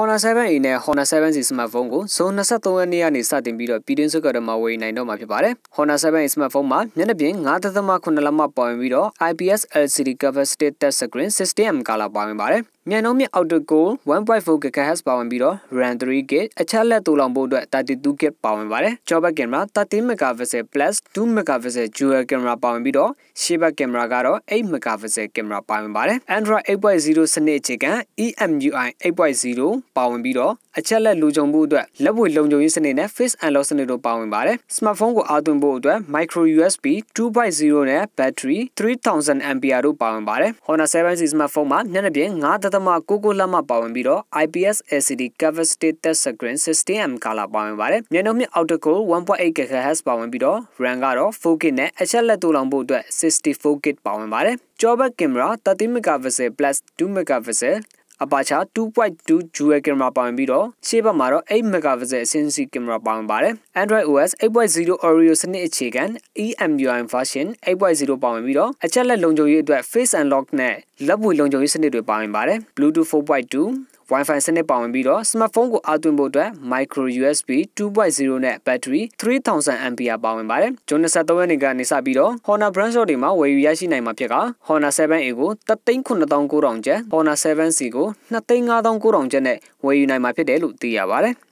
Honor 7e နဲ့ Honor 7C smartphone ကိုဇွန်23ရက်နေ့ကနေစတင်ပြီးတော့ပြည်တွင်းစွက်ကတော်မှာဝယ်နိုင်တော့မှာဖြစ်ပါတယ်။ Honor 7e smartphone မှာမျက်နှာပြင်9.8လက်မပါဝင်ပြီးတော့ IPS LCD cover state touch screen 60M color ပါဝင်ပါတယ်။မြန်နှုန်းမြင့် Auto Core 1.4 GHz ပါဝင်ပြီးတော့ RAM 3GB အချက်လက်တူလောင်ဖို့အတွက် 32GB ပါဝင်ပါတယ်။ကျောဘက်ကင်မရာ13 megapixel plus 2 megapixel dual camera ပါဝင်ပြီးတော့ရှေ့ဘက်ကင်မရာကတော့8 megapixel camera ပါဝင်ပါတယ်။ Android 8.0စနစ်အခြေခံ EMUI 8.0ပါဝင်ပြီးတော့အချက်လက်လူကြုံမှုအတွက်လက်ဝဲလုံခြုံရေးစနစ်နဲ့ Face Unlock စနစ်တို့ပါဝင်ပါတယ်။ smartphone ကိုအားသွင်းဖို့အတွက် micro USB 2.0နဲ့ battery 3000 mAh တို့ပါဝင်ပါတယ်။ Honor 7C smartphone မှာမျက်နှာပြင်9.99လက်မပါဝင်ပြီးတော့ IPS LCD cover state touch screen 16M color ပါဝင်ပါတယ်။မျက်နှာမြင့် outer core 1.8 GHz ပါဝင်ပြီးတော့ RAM ကတော့ 4K နဲ့အချက်လက်တူလောင်ဖို့အတွက် 64GB ပါဝင်ပါတယ်။ကြောဘက်ကင်မရာ13 megapixel plus 2 megapixel aperture 2.2 dual camera ပါဝင်ပြီးတော့ရှေ့ဘက်မှာတော့8 megapixel အဆင့်စီကင်မရာပါဝင်ပါတယ် Android OS 8.0 Oreo စနစ်အခြေခံ EMUI version 8.0ပါဝင်ပြီးတော့အချက်လက်လုံခြုံရေးအတွက် Face Unlock နဲ့လက်ပွေလုံခြုံရေးစနစ်တွေပါဝင်ပါတယ် Bluetooth 4.2 Wi-Fi စနစ်ပါဝင်ပြီးတော့ smartphone ကိုအားသွင်းဖို့အတွက် micro USB 2.0နဲ့ battery 3000 ampere ပါဝင်ပါတယ်။ဂျွန်23ရက်နေ့ကနေစပြီးတော့ Honor brand shop တွေမှာဝယ်ယူရရှိနိုင်မှာဖြစ်က Honor 7A ကို33900ကျပ် Honor 7C ကို25900ကျပ်နဲ့ဝယ်ယူနိုင်မှာဖြစ်တယ်လို့သိရပါတယ်။